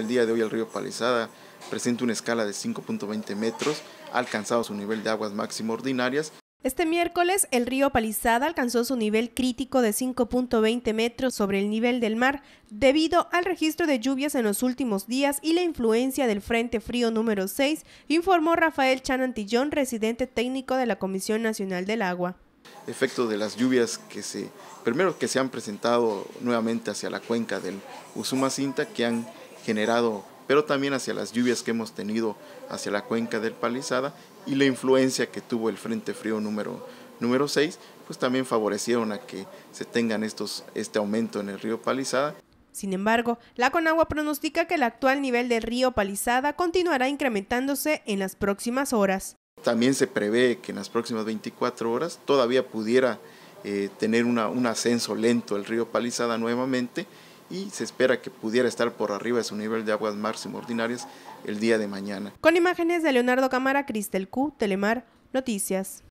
El día de hoy el río Palizada presenta una escala de 5.20 metros, alcanzado su nivel de aguas máximo ordinarias. Este miércoles el río Palizada alcanzó su nivel crítico de 5.20 metros sobre el nivel del mar debido al registro de lluvias en los últimos días y la influencia del Frente Frío número 6, informó Rafael Chanantillón, residente técnico de la Comisión Nacional del Agua efecto de las lluvias que se, primero que se han presentado nuevamente hacia la cuenca del Usumacinta, que han generado, pero también hacia las lluvias que hemos tenido hacia la cuenca del Palizada y la influencia que tuvo el Frente Frío número, número 6, pues también favorecieron a que se tengan estos, este aumento en el río Palizada. Sin embargo, la Conagua pronostica que el actual nivel del río Palizada continuará incrementándose en las próximas horas. También se prevé que en las próximas 24 horas todavía pudiera eh, tener un ascenso lento el río Palizada nuevamente y se espera que pudiera estar por arriba de su nivel de aguas máximo ordinarias el día de mañana. Con imágenes de Leonardo Cámara, Cristel Q, Telemar, Noticias.